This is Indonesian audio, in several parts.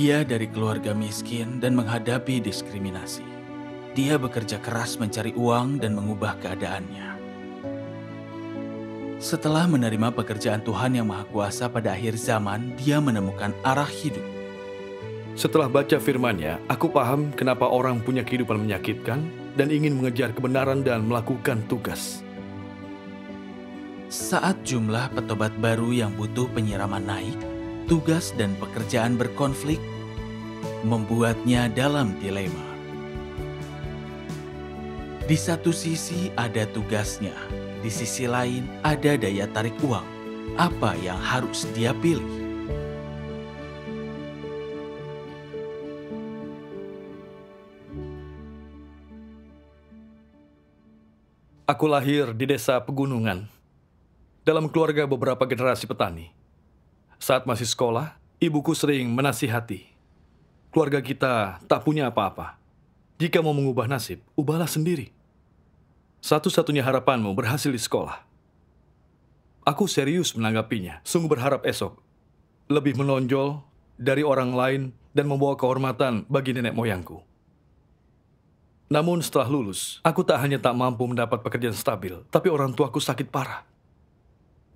Dia dari keluarga miskin dan menghadapi diskriminasi. Dia bekerja keras mencari uang dan mengubah keadaannya. Setelah menerima pekerjaan Tuhan yang Maha Kuasa pada akhir zaman, dia menemukan arah hidup. Setelah baca firmannya, aku paham kenapa orang punya kehidupan menyakitkan dan ingin mengejar kebenaran dan melakukan tugas. Saat jumlah petobat baru yang butuh penyiraman naik, tugas dan pekerjaan berkonflik, membuatnya dalam dilema. Di satu sisi ada tugasnya, di sisi lain ada daya tarik uang. Apa yang harus dia pilih? Aku lahir di desa pegunungan, dalam keluarga beberapa generasi petani. Saat masih sekolah, ibuku sering menasihati Keluarga kita tak punya apa-apa. Jika mau mengubah nasib, ubahlah sendiri. Satu-satunya harapanmu berhasil di sekolah. Aku serius menanggapinya. Sungguh berharap esok lebih menonjol dari orang lain dan membawa kehormatan bagi nenek moyangku. Namun setelah lulus, aku tak hanya tak mampu mendapat pekerjaan stabil, tapi orang tuaku sakit parah.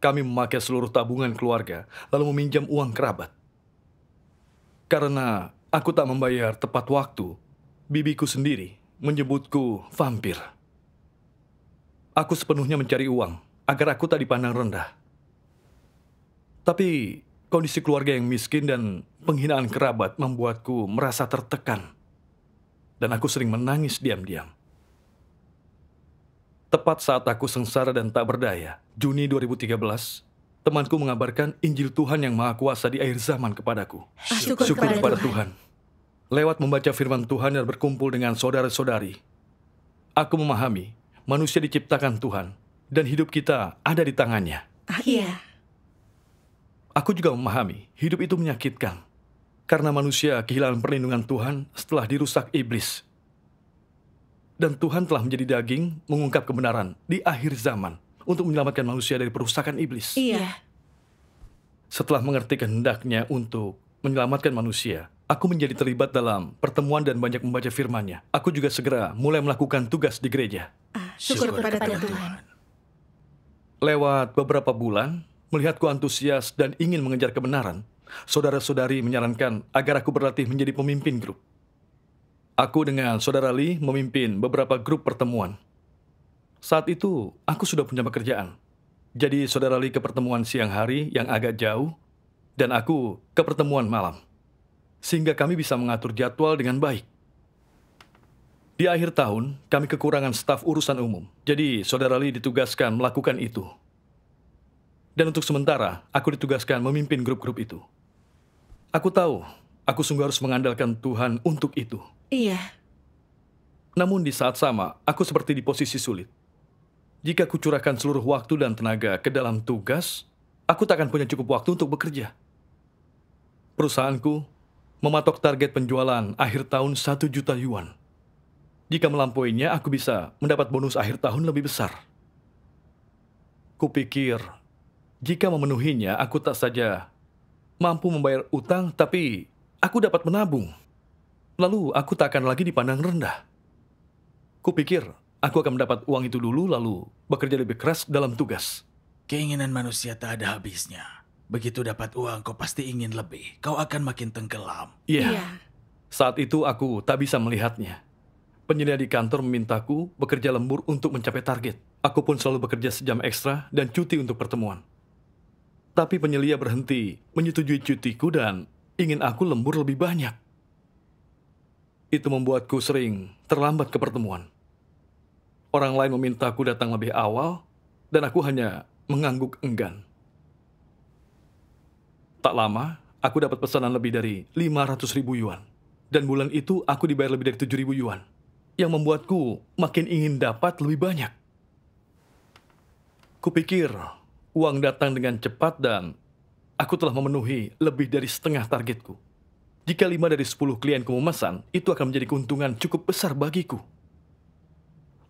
Kami memakai seluruh tabungan keluarga, lalu meminjam uang kerabat. Karena Aku tak membayar tepat waktu. Bibiku sendiri menyebutku vampir. Aku sepenuhnya mencari uang agar aku tak dipandang rendah. Tapi kondisi keluarga yang miskin dan penghinaan kerabat membuatku merasa tertekan. Dan aku sering menangis diam-diam. Tepat saat aku sengsara dan tak berdaya, Juni 2013, temanku mengabarkan Injil Tuhan yang Maha Kuasa di akhir zaman kepadaku. Ah, syukur, Syukur kepada Tuhan. Tuhan. Lewat membaca firman Tuhan dan berkumpul dengan saudara-saudari, aku memahami manusia diciptakan Tuhan dan hidup kita ada di tangannya. Ah, iya. Aku juga memahami hidup itu menyakitkan karena manusia kehilangan perlindungan Tuhan setelah dirusak iblis. Dan Tuhan telah menjadi daging mengungkap kebenaran di akhir zaman untuk menyelamatkan manusia dari perusakan iblis. Iya. iya. Setelah mengerti kehendaknya untuk menyelamatkan manusia, aku menjadi terlibat dalam pertemuan dan banyak membaca firman-Nya. Aku juga segera mulai melakukan tugas di gereja. Ah, syukur, syukur kepada, kepada Tuhan. Tuhan. Lewat beberapa bulan, melihatku antusias dan ingin mengejar kebenaran, saudara-saudari menyarankan agar aku berlatih menjadi pemimpin grup. Aku dengan saudara Lee memimpin beberapa grup pertemuan. Saat itu, aku sudah punya pekerjaan. Jadi saudara Lee ke pertemuan siang hari yang agak jauh, dan aku ke pertemuan malam. Sehingga kami bisa mengatur jadwal dengan baik. Di akhir tahun, kami kekurangan staf urusan umum. Jadi saudara Lee ditugaskan melakukan itu. Dan untuk sementara, aku ditugaskan memimpin grup-grup itu. Aku tahu, aku sungguh harus mengandalkan Tuhan untuk itu. Iya. Namun di saat sama, aku seperti di posisi sulit jika kucurahkan seluruh waktu dan tenaga ke dalam tugas, aku tak akan punya cukup waktu untuk bekerja. Perusahaanku mematok target penjualan akhir tahun 1 juta yuan. Jika melampauinya, aku bisa mendapat bonus akhir tahun lebih besar. Kupikir, jika memenuhinya, aku tak saja mampu membayar utang, tapi aku dapat menabung. Lalu aku tak akan lagi dipandang rendah. Kupikir, Aku akan mendapat uang itu dulu, lalu bekerja lebih keras dalam tugas. Keinginan manusia tak ada habisnya. Begitu dapat uang, kau pasti ingin lebih. Kau akan makin tenggelam. Iya. Yeah. Yeah. Saat itu aku tak bisa melihatnya. Penyedia di kantor memintaku bekerja lembur untuk mencapai target. Aku pun selalu bekerja sejam ekstra dan cuti untuk pertemuan. Tapi penyelia berhenti, menyetujui cutiku dan ingin aku lembur lebih banyak. Itu membuatku sering terlambat ke pertemuan. Orang lain memintaku datang lebih awal, dan aku hanya mengangguk enggan. Tak lama, aku dapat pesanan lebih dari 500 ribu yuan. Dan bulan itu aku dibayar lebih dari 7 ribu yuan. Yang membuatku makin ingin dapat lebih banyak. Kupikir uang datang dengan cepat dan aku telah memenuhi lebih dari setengah targetku. Jika lima dari sepuluh klienku memesan, itu akan menjadi keuntungan cukup besar bagiku.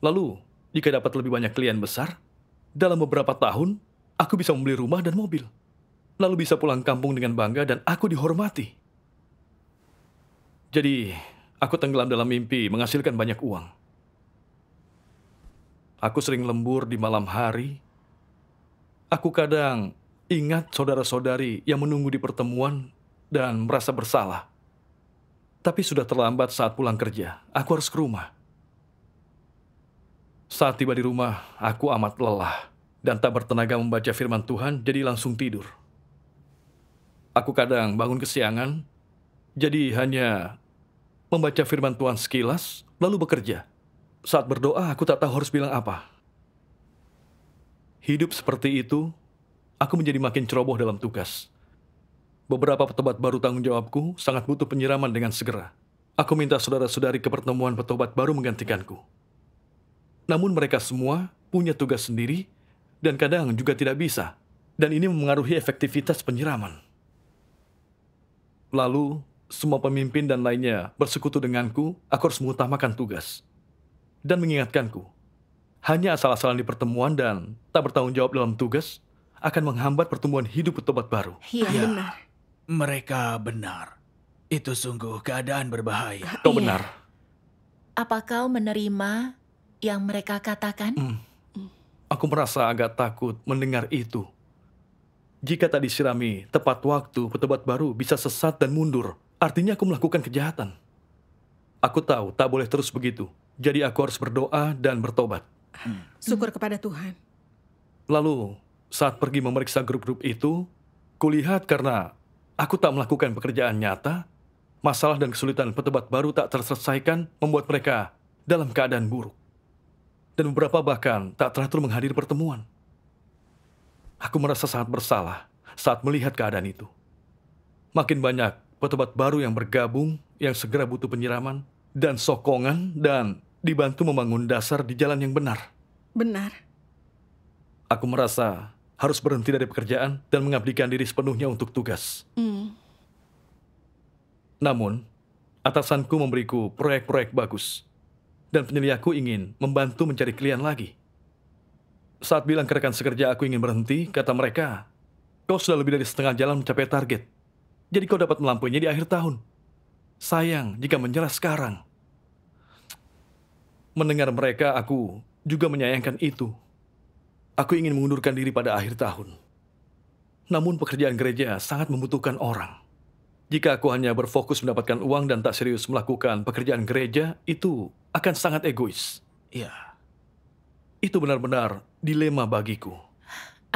Lalu, jika dapat lebih banyak klien besar, dalam beberapa tahun, aku bisa membeli rumah dan mobil. Lalu bisa pulang kampung dengan bangga dan aku dihormati. Jadi, aku tenggelam dalam mimpi menghasilkan banyak uang. Aku sering lembur di malam hari. Aku kadang ingat saudara-saudari yang menunggu di pertemuan dan merasa bersalah. Tapi sudah terlambat saat pulang kerja. Aku harus ke rumah. Saat tiba di rumah, aku amat lelah dan tak bertenaga membaca firman Tuhan, jadi langsung tidur. Aku kadang bangun kesiangan, jadi hanya membaca firman Tuhan sekilas, lalu bekerja. Saat berdoa, aku tak tahu harus bilang apa. Hidup seperti itu, aku menjadi makin ceroboh dalam tugas. Beberapa petobat baru tanggung jawabku sangat butuh penyiraman dengan segera. Aku minta saudara-saudari ke pertemuan petobat baru menggantikanku. Namun mereka semua punya tugas sendiri dan kadang juga tidak bisa. Dan ini memengaruhi efektivitas penyiraman. Lalu, semua pemimpin dan lainnya bersekutu denganku, aku harus mengutamakan tugas. Dan mengingatkanku, hanya asal-asalan di pertemuan dan tak bertanggung jawab dalam tugas akan menghambat pertumbuhan hidup petobat baru. Iya, ya, benar. Mereka benar. Itu sungguh keadaan berbahaya. Kau benar. Iya. Apa kau menerima yang mereka katakan? Hmm. Aku merasa agak takut mendengar itu. Jika tadi sirami tepat waktu, petebat baru bisa sesat dan mundur. Artinya aku melakukan kejahatan. Aku tahu tak boleh terus begitu. Jadi aku harus berdoa dan bertobat. Hmm. Syukur kepada Tuhan. Lalu, saat pergi memeriksa grup-grup itu, kulihat karena aku tak melakukan pekerjaan nyata, masalah dan kesulitan petebat baru tak terselesaikan membuat mereka dalam keadaan buruk dan beberapa bahkan tak teratur menghadiri pertemuan. Aku merasa sangat bersalah saat melihat keadaan itu. Makin banyak petobat baru yang bergabung, yang segera butuh penyiraman, dan sokongan, dan dibantu membangun dasar di jalan yang benar. Benar. Aku merasa harus berhenti dari pekerjaan dan mengabdikan diri sepenuhnya untuk tugas. Mm. Namun, atasanku memberiku proyek-proyek bagus dan penyeliaku ingin membantu mencari klien lagi. Saat bilang ke rekan sekerja aku ingin berhenti, kata mereka, kau sudah lebih dari setengah jalan mencapai target. Jadi kau dapat melampauinya di akhir tahun. Sayang jika menyerah sekarang. Mendengar mereka, aku juga menyayangkan itu. Aku ingin mengundurkan diri pada akhir tahun. Namun pekerjaan gereja sangat membutuhkan orang. Jika aku hanya berfokus mendapatkan uang dan tak serius melakukan pekerjaan gereja, itu akan sangat egois. Iya. itu benar-benar dilema bagiku.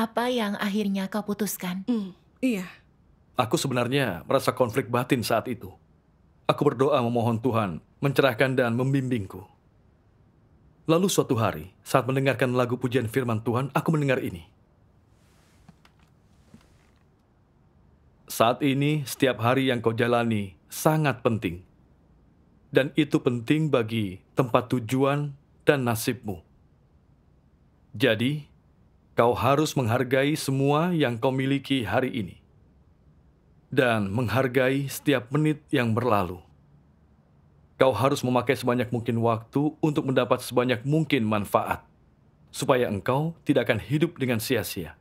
Apa yang akhirnya kau putuskan? Mm, iya. Aku sebenarnya merasa konflik batin saat itu. Aku berdoa memohon Tuhan mencerahkan dan membimbingku. Lalu suatu hari, saat mendengarkan lagu pujian firman Tuhan, aku mendengar ini. Saat ini, setiap hari yang kau jalani sangat penting dan itu penting bagi tempat tujuan dan nasibmu. Jadi, kau harus menghargai semua yang kau miliki hari ini dan menghargai setiap menit yang berlalu. Kau harus memakai sebanyak mungkin waktu untuk mendapat sebanyak mungkin manfaat, supaya engkau tidak akan hidup dengan sia-sia.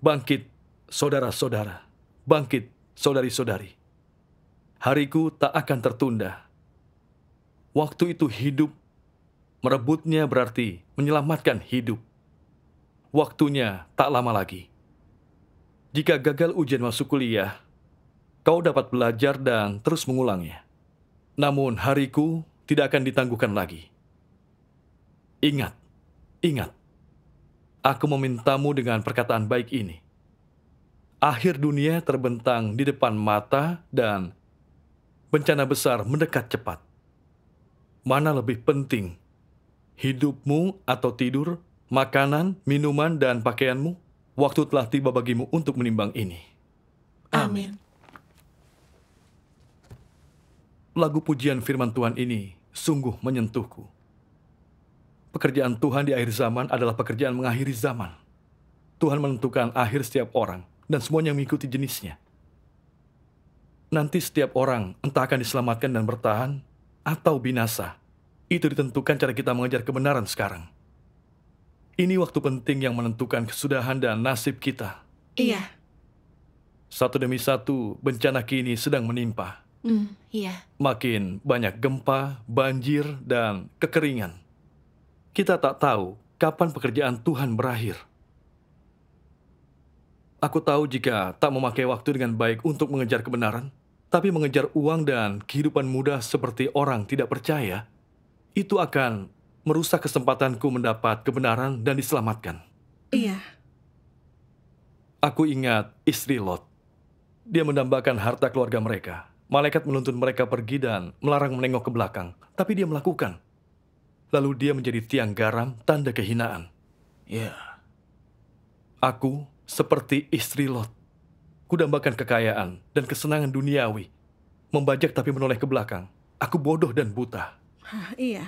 Bangkit, saudara-saudara! Bangkit, saudari-saudari! hariku tak akan tertunda. Waktu itu hidup, merebutnya berarti menyelamatkan hidup. Waktunya tak lama lagi. Jika gagal ujian masuk kuliah, kau dapat belajar dan terus mengulangnya. Namun hariku tidak akan ditangguhkan lagi. Ingat, ingat, aku memintamu dengan perkataan baik ini. Akhir dunia terbentang di depan mata dan bencana besar mendekat cepat. Mana lebih penting, hidupmu atau tidur, makanan, minuman, dan pakaianmu? Waktu telah tiba bagimu untuk menimbang ini. Amin. Lagu pujian firman Tuhan ini sungguh menyentuhku. Pekerjaan Tuhan di akhir zaman adalah pekerjaan mengakhiri zaman. Tuhan menentukan akhir setiap orang dan semuanya mengikuti jenisnya. Nanti setiap orang entah akan diselamatkan dan bertahan atau binasa. Itu ditentukan cara kita mengejar kebenaran sekarang. Ini waktu penting yang menentukan kesudahan dan nasib kita. Iya. Satu demi satu, bencana kini sedang menimpa. Mm, iya. Makin banyak gempa, banjir, dan kekeringan. Kita tak tahu kapan pekerjaan Tuhan berakhir. Aku tahu jika tak memakai waktu dengan baik untuk mengejar kebenaran, tapi mengejar uang dan kehidupan mudah seperti orang tidak percaya, itu akan merusak kesempatanku mendapat kebenaran dan diselamatkan. Iya. Aku ingat istri Lot. Dia mendambakan harta keluarga mereka. Malaikat menuntun mereka pergi dan melarang menengok ke belakang. Tapi dia melakukan. Lalu dia menjadi tiang garam, tanda kehinaan. Iya. Yeah. Aku seperti istri Lot kudambakan kekayaan dan kesenangan duniawi, membajak tapi menoleh ke belakang. Aku bodoh dan buta. Hah, iya.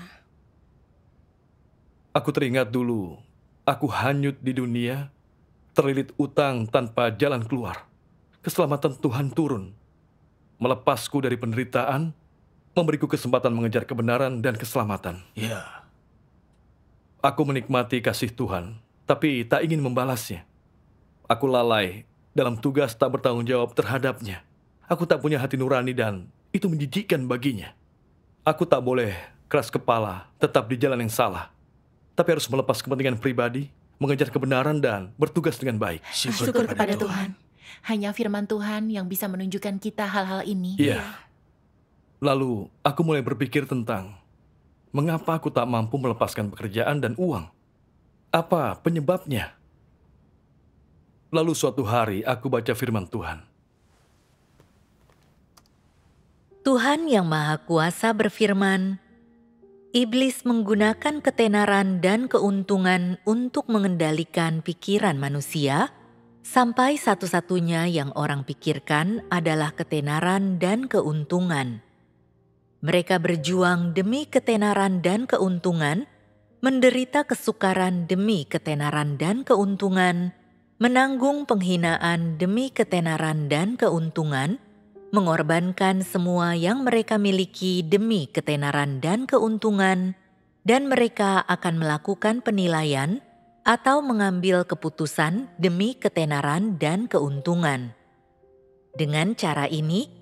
Aku teringat dulu, aku hanyut di dunia, terlilit utang tanpa jalan keluar. Keselamatan Tuhan turun, melepasku dari penderitaan, memberiku kesempatan mengejar kebenaran dan keselamatan. Iya. Aku menikmati kasih Tuhan, tapi tak ingin membalasnya. Aku lalai dalam tugas tak bertanggung jawab terhadapnya. Aku tak punya hati nurani dan itu menjijikkan baginya. Aku tak boleh keras kepala, tetap di jalan yang salah. Tapi harus melepas kepentingan pribadi, mengejar kebenaran dan bertugas dengan baik. Ah, syukur, Syukur kepada, kepada Tuhan. Tuhan. Hanya firman Tuhan yang bisa menunjukkan kita hal-hal ini. Iya. Yeah. Lalu aku mulai berpikir tentang mengapa aku tak mampu melepaskan pekerjaan dan uang. Apa penyebabnya? Lalu suatu hari aku baca firman Tuhan. Tuhan yang Maha Kuasa berfirman, Iblis menggunakan ketenaran dan keuntungan untuk mengendalikan pikiran manusia, sampai satu-satunya yang orang pikirkan adalah ketenaran dan keuntungan. Mereka berjuang demi ketenaran dan keuntungan, menderita kesukaran demi ketenaran dan keuntungan, menanggung penghinaan demi ketenaran dan keuntungan, mengorbankan semua yang mereka miliki demi ketenaran dan keuntungan, dan mereka akan melakukan penilaian atau mengambil keputusan demi ketenaran dan keuntungan. Dengan cara ini,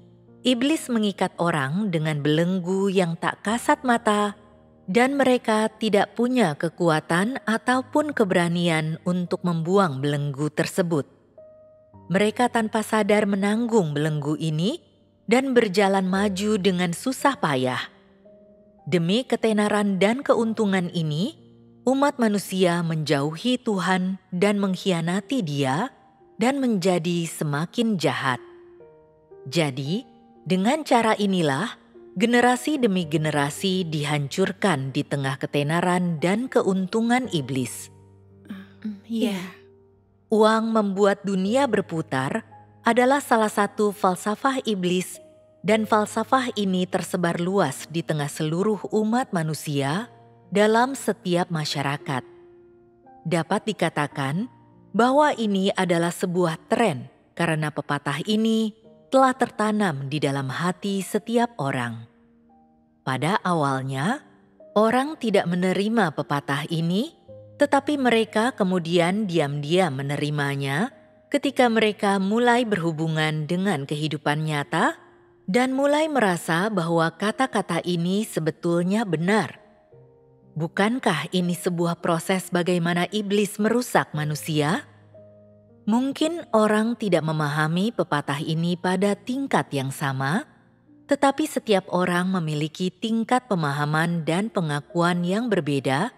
iblis mengikat orang dengan belenggu yang tak kasat mata dan mereka tidak punya kekuatan ataupun keberanian untuk membuang belenggu tersebut. Mereka tanpa sadar menanggung belenggu ini dan berjalan maju dengan susah payah. Demi ketenaran dan keuntungan ini, umat manusia menjauhi Tuhan dan mengkhianati Dia, dan menjadi semakin jahat. Jadi, dengan cara inilah Generasi demi generasi dihancurkan di tengah ketenaran dan keuntungan iblis. Mm, iya. Yeah. Uang membuat dunia berputar adalah salah satu falsafah iblis dan falsafah ini tersebar luas di tengah seluruh umat manusia dalam setiap masyarakat. Dapat dikatakan bahwa ini adalah sebuah tren karena pepatah ini telah tertanam di dalam hati setiap orang. Pada awalnya, orang tidak menerima pepatah ini, tetapi mereka kemudian diam-diam menerimanya ketika mereka mulai berhubungan dengan kehidupan nyata dan mulai merasa bahwa kata-kata ini sebetulnya benar. Bukankah ini sebuah proses bagaimana iblis merusak manusia? Mungkin orang tidak memahami pepatah ini pada tingkat yang sama, tetapi setiap orang memiliki tingkat pemahaman dan pengakuan yang berbeda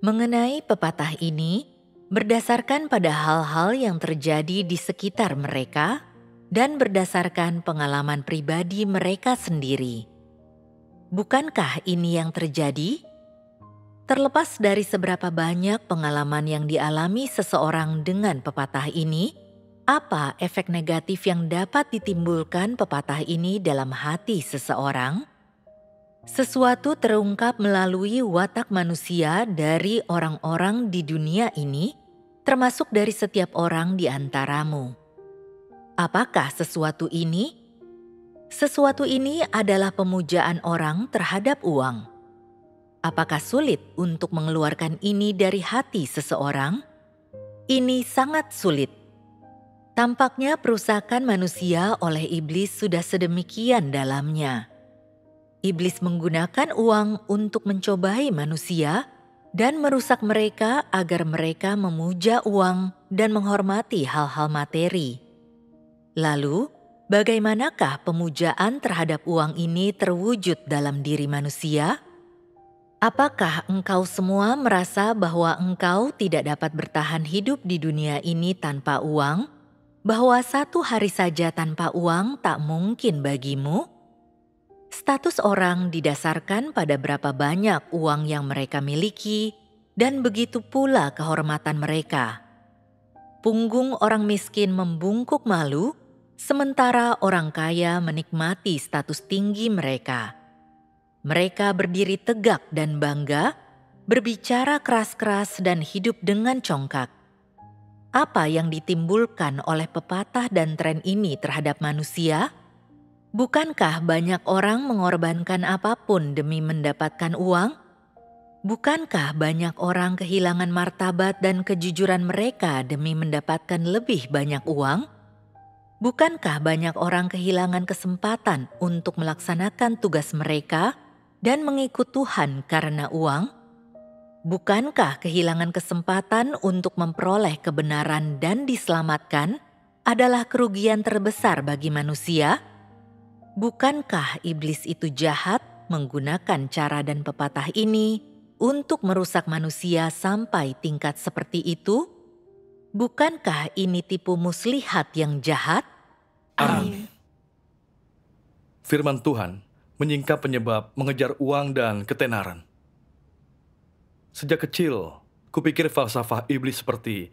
mengenai pepatah ini berdasarkan pada hal-hal yang terjadi di sekitar mereka dan berdasarkan pengalaman pribadi mereka sendiri. Bukankah ini yang terjadi? Terlepas dari seberapa banyak pengalaman yang dialami seseorang dengan pepatah ini, apa efek negatif yang dapat ditimbulkan pepatah ini dalam hati seseorang? Sesuatu terungkap melalui watak manusia dari orang-orang di dunia ini, termasuk dari setiap orang di antaramu. Apakah sesuatu ini? Sesuatu ini adalah pemujaan orang terhadap uang Apakah sulit untuk mengeluarkan ini dari hati seseorang? Ini sangat sulit. Tampaknya perusakan manusia oleh iblis sudah sedemikian dalamnya. Iblis menggunakan uang untuk mencobai manusia dan merusak mereka agar mereka memuja uang dan menghormati hal-hal materi. Lalu, bagaimanakah pemujaan terhadap uang ini terwujud dalam diri manusia? Apakah engkau semua merasa bahwa engkau tidak dapat bertahan hidup di dunia ini tanpa uang? Bahwa satu hari saja tanpa uang tak mungkin bagimu? Status orang didasarkan pada berapa banyak uang yang mereka miliki, dan begitu pula kehormatan mereka. Punggung orang miskin membungkuk malu, sementara orang kaya menikmati status tinggi mereka mereka berdiri tegak dan bangga, berbicara keras-keras dan hidup dengan congkak. Apa yang ditimbulkan oleh pepatah dan tren ini terhadap manusia? Bukankah banyak orang mengorbankan apapun demi mendapatkan uang? Bukankah banyak orang kehilangan martabat dan kejujuran mereka demi mendapatkan lebih banyak uang? Bukankah banyak orang kehilangan kesempatan untuk melaksanakan tugas mereka? dan mengikut Tuhan karena uang? Bukankah kehilangan kesempatan untuk memperoleh kebenaran dan diselamatkan adalah kerugian terbesar bagi manusia? Bukankah iblis itu jahat menggunakan cara dan pepatah ini untuk merusak manusia sampai tingkat seperti itu? Bukankah ini tipu muslihat yang jahat? Amin. Firman Tuhan menyingkap penyebab, mengejar uang dan ketenaran. Sejak kecil, kupikir falsafah iblis seperti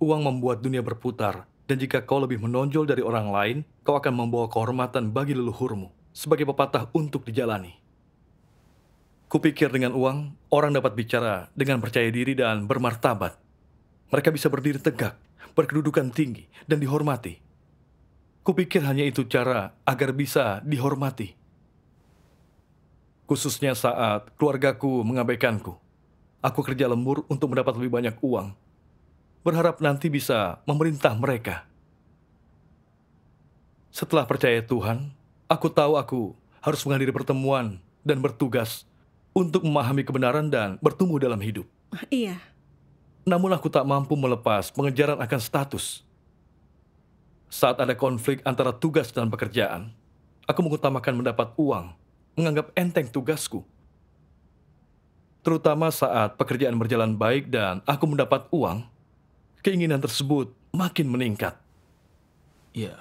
uang membuat dunia berputar dan jika kau lebih menonjol dari orang lain, kau akan membawa kehormatan bagi leluhurmu sebagai pepatah untuk dijalani. Kupikir dengan uang, orang dapat bicara dengan percaya diri dan bermartabat. Mereka bisa berdiri tegak, berkedudukan tinggi, dan dihormati. Kupikir hanya itu cara agar bisa dihormati khususnya saat keluargaku mengabaikanku. Aku kerja lembur untuk mendapat lebih banyak uang. Berharap nanti bisa memerintah mereka. Setelah percaya Tuhan, aku tahu aku harus menghadiri pertemuan dan bertugas untuk memahami kebenaran dan bertumbuh dalam hidup. Iya. Namun aku tak mampu melepas pengejaran akan status. Saat ada konflik antara tugas dan pekerjaan, aku mengutamakan mendapat uang menganggap enteng tugasku. Terutama saat pekerjaan berjalan baik dan aku mendapat uang, keinginan tersebut makin meningkat. Ya.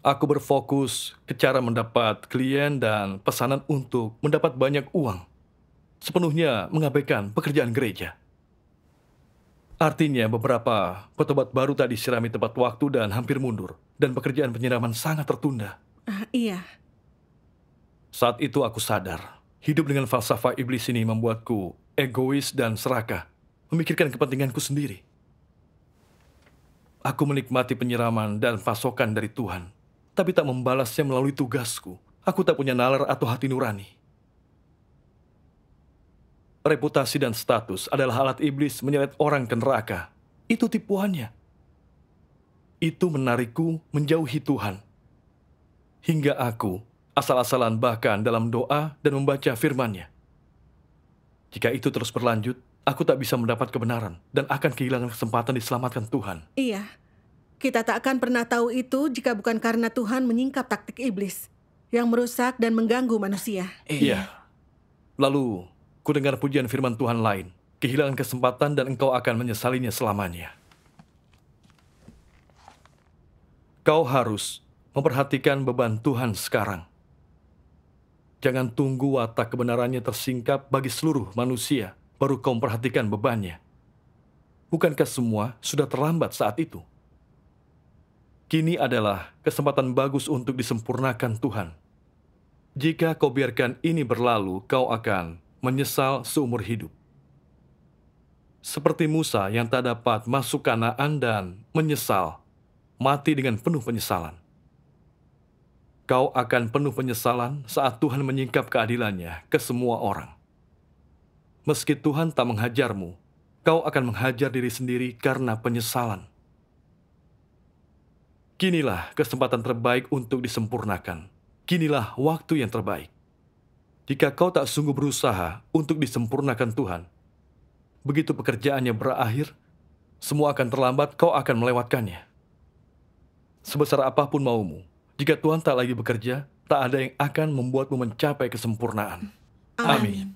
Aku berfokus ke cara mendapat klien dan pesanan untuk mendapat banyak uang. Sepenuhnya mengabaikan pekerjaan gereja. Artinya beberapa petobat baru tadi sirami tepat waktu dan hampir mundur. Dan pekerjaan penyiraman sangat tertunda. Uh, iya. Saat itu aku sadar, hidup dengan falsafah iblis ini membuatku egois dan serakah, memikirkan kepentinganku sendiri. Aku menikmati penyiraman dan pasokan dari Tuhan, tapi tak membalasnya melalui tugasku. Aku tak punya nalar atau hati nurani. Reputasi dan status adalah alat iblis menyeret orang ke neraka. Itu tipuannya. Itu menarikku menjauhi Tuhan. Hingga aku asal-asalan bahkan dalam doa dan membaca firman-Nya. Jika itu terus berlanjut, aku tak bisa mendapat kebenaran dan akan kehilangan kesempatan diselamatkan Tuhan. Iya, kita tak akan pernah tahu itu jika bukan karena Tuhan menyingkap taktik iblis yang merusak dan mengganggu manusia. Iya. iya. Lalu, ku dengar pujian firman Tuhan lain. Kehilangan kesempatan dan engkau akan menyesalinya selamanya. Kau harus memperhatikan beban Tuhan sekarang. Jangan tunggu watak kebenarannya tersingkap bagi seluruh manusia, baru kau perhatikan bebannya. Bukankah semua sudah terlambat saat itu? Kini adalah kesempatan bagus untuk disempurnakan Tuhan. Jika kau biarkan ini berlalu, kau akan menyesal seumur hidup. Seperti Musa yang tak dapat masuk Kanaan dan menyesal, mati dengan penuh penyesalan kau akan penuh penyesalan saat Tuhan menyingkap keadilannya ke semua orang. Meski Tuhan tak menghajarmu, kau akan menghajar diri sendiri karena penyesalan. Kinilah kesempatan terbaik untuk disempurnakan. Kinilah waktu yang terbaik. Jika kau tak sungguh berusaha untuk disempurnakan Tuhan, begitu pekerjaannya berakhir, semua akan terlambat, kau akan melewatkannya. Sebesar apapun maumu, jika Tuhan tak lagi bekerja, tak ada yang akan membuatmu mencapai kesempurnaan. Amin.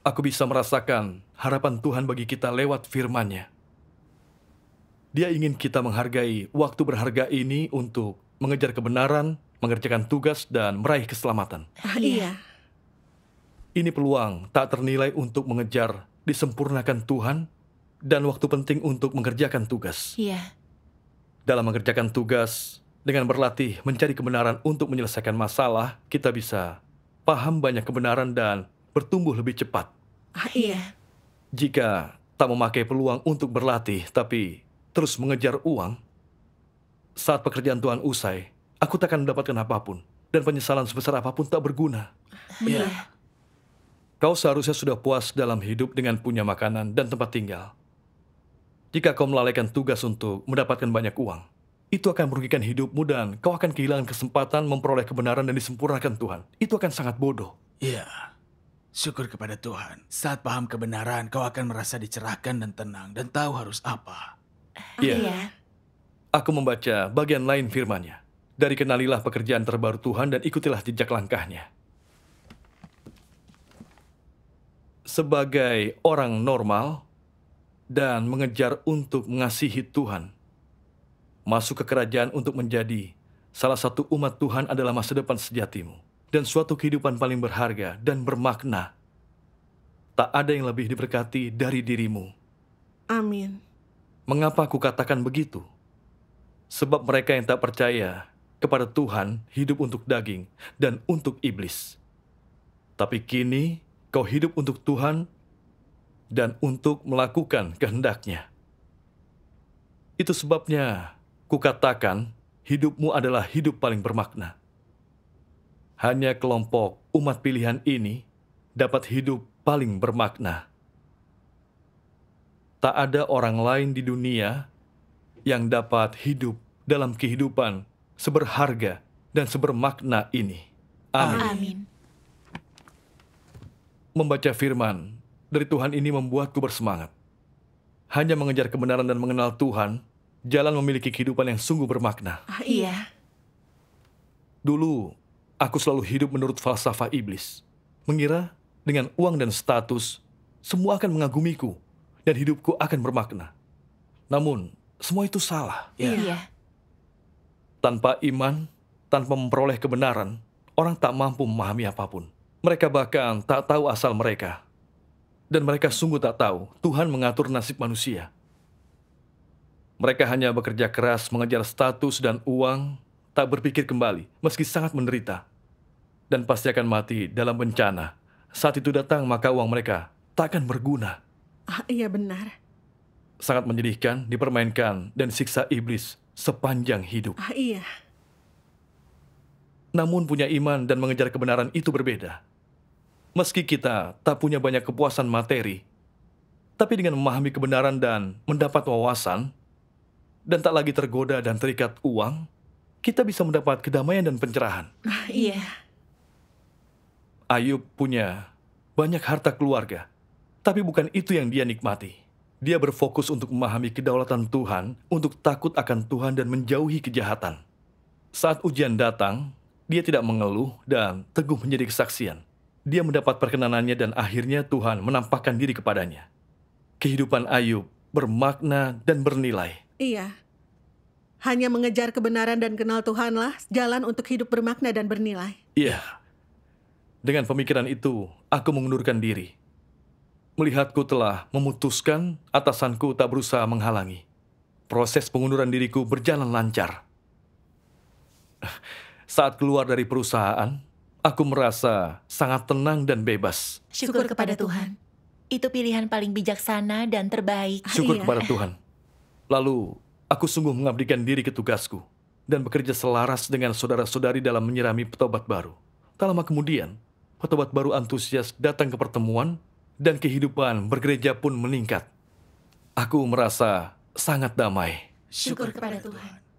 Aku bisa merasakan harapan Tuhan bagi kita lewat firman-Nya. Dia ingin kita menghargai waktu berharga ini untuk mengejar kebenaran, mengerjakan tugas, dan meraih keselamatan. Ah, iya. Ini peluang tak ternilai untuk mengejar, disempurnakan Tuhan, dan waktu penting untuk mengerjakan tugas. Iya. Dalam mengerjakan tugas, dengan berlatih mencari kebenaran untuk menyelesaikan masalah, kita bisa paham banyak kebenaran dan bertumbuh lebih cepat. Ah, iya. Jika tak memakai peluang untuk berlatih, tapi terus mengejar uang, saat pekerjaan Tuhan usai, aku tak akan mendapatkan apapun. Dan penyesalan sebesar apapun tak berguna. Ah, iya. Kau seharusnya sudah puas dalam hidup dengan punya makanan dan tempat tinggal. Jika kau melalaikan tugas untuk mendapatkan banyak uang, itu akan merugikan hidupmu dan kau akan kehilangan kesempatan memperoleh kebenaran dan disempurnakan Tuhan. Itu akan sangat bodoh. Iya, syukur kepada Tuhan. Saat paham kebenaran, kau akan merasa dicerahkan dan tenang dan tahu harus apa. Iya. Oh, iya. Yeah. Aku membaca bagian lain Firman-nya. Dari kenalilah pekerjaan terbaru Tuhan dan ikutilah jejak langkahnya. Sebagai orang normal, dan mengejar untuk mengasihi Tuhan. Masuk ke kerajaan untuk menjadi salah satu umat Tuhan adalah masa depan sejatimu dan suatu kehidupan paling berharga dan bermakna. Tak ada yang lebih diberkati dari dirimu. Amin. Mengapa aku katakan begitu? Sebab mereka yang tak percaya kepada Tuhan hidup untuk daging dan untuk iblis. Tapi kini kau hidup untuk Tuhan dan untuk melakukan kehendaknya. Itu sebabnya kukatakan hidupmu adalah hidup paling bermakna. Hanya kelompok umat pilihan ini dapat hidup paling bermakna. Tak ada orang lain di dunia yang dapat hidup dalam kehidupan seberharga dan sebermakna ini. Amin. Amin. Membaca firman dari Tuhan ini membuatku bersemangat. Hanya mengejar kebenaran dan mengenal Tuhan, jalan memiliki kehidupan yang sungguh bermakna. Ah, iya. iya. Dulu, aku selalu hidup menurut falsafah iblis. Mengira dengan uang dan status, semua akan mengagumiku dan hidupku akan bermakna. Namun, semua itu salah. Yeah. Iya. Tanpa iman, tanpa memperoleh kebenaran, orang tak mampu memahami apapun. Mereka bahkan tak tahu asal mereka. Dan mereka sungguh tak tahu Tuhan mengatur nasib manusia. Mereka hanya bekerja keras mengejar status dan uang, tak berpikir kembali meski sangat menderita. Dan pasti akan mati dalam bencana. Saat itu datang maka uang mereka tak akan berguna. Ah, iya benar. Sangat menyedihkan, dipermainkan, dan siksa iblis sepanjang hidup. Ah, iya. Namun punya iman dan mengejar kebenaran itu berbeda. Meski kita tak punya banyak kepuasan materi, tapi dengan memahami kebenaran dan mendapat wawasan, dan tak lagi tergoda dan terikat uang, kita bisa mendapat kedamaian dan pencerahan. Ah, iya. Ayub punya banyak harta keluarga, tapi bukan itu yang dia nikmati. Dia berfokus untuk memahami kedaulatan Tuhan, untuk takut akan Tuhan dan menjauhi kejahatan. Saat ujian datang, dia tidak mengeluh dan teguh menjadi kesaksian dia mendapat perkenanannya dan akhirnya Tuhan menampakkan diri kepadanya. Kehidupan Ayub bermakna dan bernilai. Iya. Hanya mengejar kebenaran dan kenal Tuhanlah jalan untuk hidup bermakna dan bernilai. Iya. Dengan pemikiran itu, aku mengundurkan diri. Melihatku telah memutuskan, atasanku tak berusaha menghalangi. Proses pengunduran diriku berjalan lancar. Saat keluar dari perusahaan, Aku merasa sangat tenang dan bebas. Syukur kepada Tuhan. Itu pilihan paling bijaksana dan terbaik. Syukur iya. kepada Tuhan. Lalu, aku sungguh mengabdikan diri ke tugasku dan bekerja selaras dengan saudara-saudari dalam menyirami petobat baru. Tak lama kemudian, petobat baru antusias datang ke pertemuan dan kehidupan bergereja pun meningkat. Aku merasa sangat damai. Syukur kepada Tuhan.